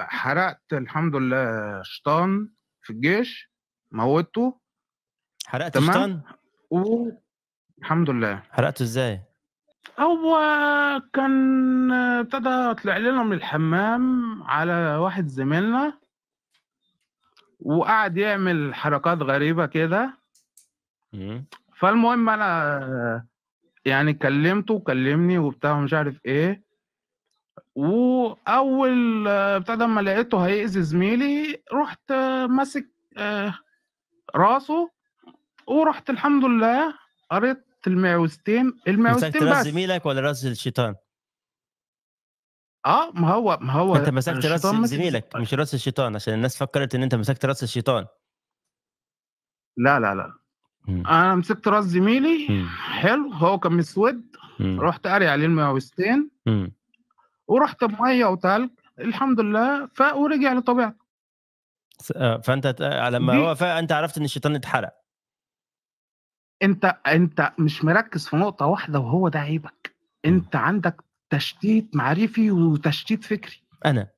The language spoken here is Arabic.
حرقت الحمد لله شطان في الجيش موتته حرقت شطان؟ و... الحمد لله حرقته ازاي؟ هو كان ابتدى طلع لنا من الحمام على واحد زميلنا وقعد يعمل حركات غريبه كده فالمهم انا يعني كلمته وكلمني وبتاع ومش عارف ايه واول ابتدى آه، ما لقيته هيأذي زميلي رحت آه، ماسك آه، راسه ورحت الحمد لله قريت المعوزتين المعوزتين بس زميلك ولا راس الشيطان؟ اه ما هو ما هو انت مسكت راس زميلك مش راس الشيطان عشان الناس فكرت ان انت مسكت راس الشيطان لا لا لا مم. انا مسكت راس زميلي مم. حلو هو كان مسود رحت قاري عليه المعوزتين ورحت بميه وتلج الحمد لله فاق ورجع لطبيعته آه، فانت لما هو فاق انت عرفت ان الشيطان اتحرق انت انت مش مركز في نقطه واحده وهو ده عيبك انت عندك تشتيت معرفي وتشتيت فكري انا